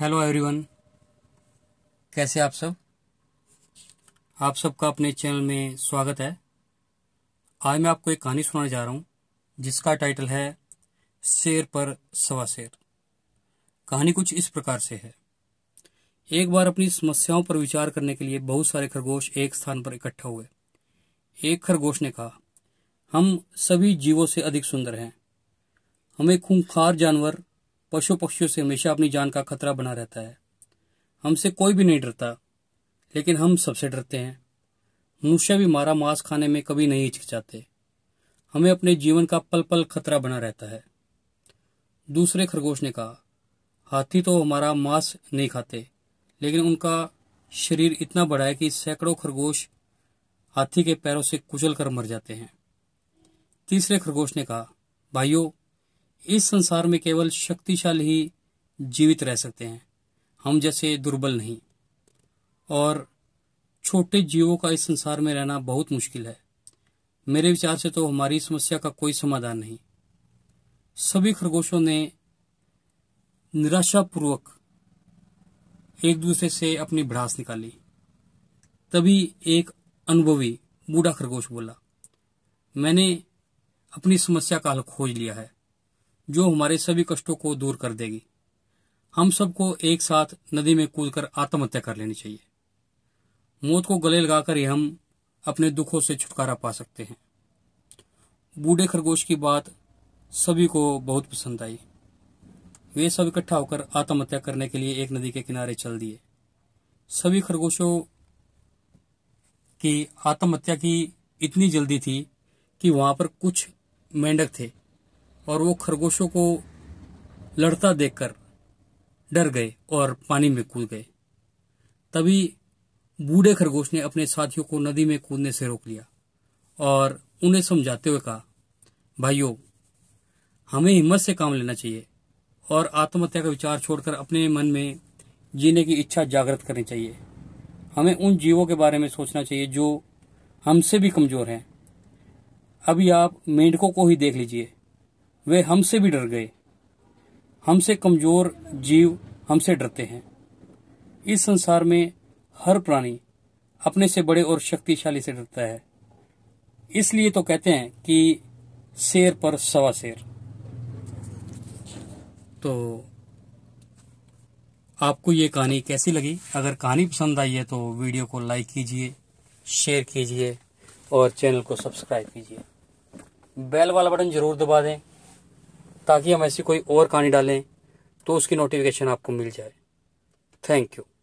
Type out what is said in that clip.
hello everyone कैसे आप सब आप सबका अपने चैनल में स्वागत है आज मैं आपको एक कहानी सुनाने जा रहा हूँ जिसका टाइटल है शेर पर सवा शेर कहानी कुछ इस प्रकार से है एक बार अपनी समस्याओं पर विचार करने के लिए बहुत सारे खरगोश एक स्थान पर इकट्ठा हुए एक खरगोश ने कहा हम सभी जीवों से अधिक सुंदर हैं हमें खूंखार जानवर पशु पक्षियों से हमेशा अपनी जान का खतरा बना रहता है हमसे कोई भी नहीं डरता लेकिन हम सबसे डरते हैं मनुष्य भी मारा मांस खाने में कभी नहीं हिचकिचाते हमें अपने जीवन का पल पल खतरा बना रहता है दूसरे खरगोश ने कहा हाथी तो हमारा मांस नहीं खाते लेकिन उनका शरीर इतना बड़ा है कि सैकड़ों खरगोश हाथी के पैरों से कुचल कर मर जाते हैं तीसरे खरगोश ने कहा भाइयों इस संसार में केवल शक्तिशाली ही जीवित रह सकते हैं हम जैसे दुर्बल नहीं और छोटे जीवों का इस संसार में रहना बहुत मुश्किल है मेरे विचार से तो हमारी समस्या का कोई समाधान नहीं सभी खरगोशों ने निराशापूर्वक एक दूसरे से अपनी भड़ास निकाली तभी एक अनुभवी बूढ़ा खरगोश बोला मैंने अपनी समस्या का हल खोज लिया है जो हमारे सभी कष्टों को दूर कर देगी हम सबको एक साथ नदी में कूदकर आत्महत्या कर लेनी चाहिए मौत को गले लगाकर ही हम अपने दुखों से छुटकारा पा सकते हैं बूढ़े खरगोश की बात सभी को बहुत पसंद आई वे सब इकट्ठा होकर आत्महत्या करने के लिए एक नदी के किनारे चल दिए सभी खरगोशों की आत्महत्या की इतनी जल्दी थी कि वहां पर कुछ मेंढक थे और वो खरगोशों को लड़ता देखकर डर गए और पानी में कूद गए तभी बूढ़े खरगोश ने अपने साथियों को नदी में कूदने से रोक लिया और उन्हें समझाते हुए कहा भाइयों हमें हिम्मत से काम लेना चाहिए और आत्महत्या का विचार छोड़कर अपने मन में जीने की इच्छा जागृत करनी चाहिए हमें उन जीवों के बारे में सोचना चाहिए जो हमसे भी कमजोर हैं अभी आप मेंढकों को ही देख लीजिए वे हमसे भी डर गए हमसे कमजोर जीव हमसे डरते हैं इस संसार में हर प्राणी अपने से बड़े और शक्तिशाली से डरता है इसलिए तो कहते हैं कि शेर पर सवा शेर तो आपको ये कहानी कैसी लगी अगर कहानी पसंद आई है तो वीडियो को लाइक कीजिए शेयर कीजिए और चैनल को सब्सक्राइब कीजिए बेल वाला बटन जरूर दबा दें ताकि हम ऐसी कोई और कहानी डालें तो उसकी नोटिफिकेशन आपको मिल जाए थैंक यू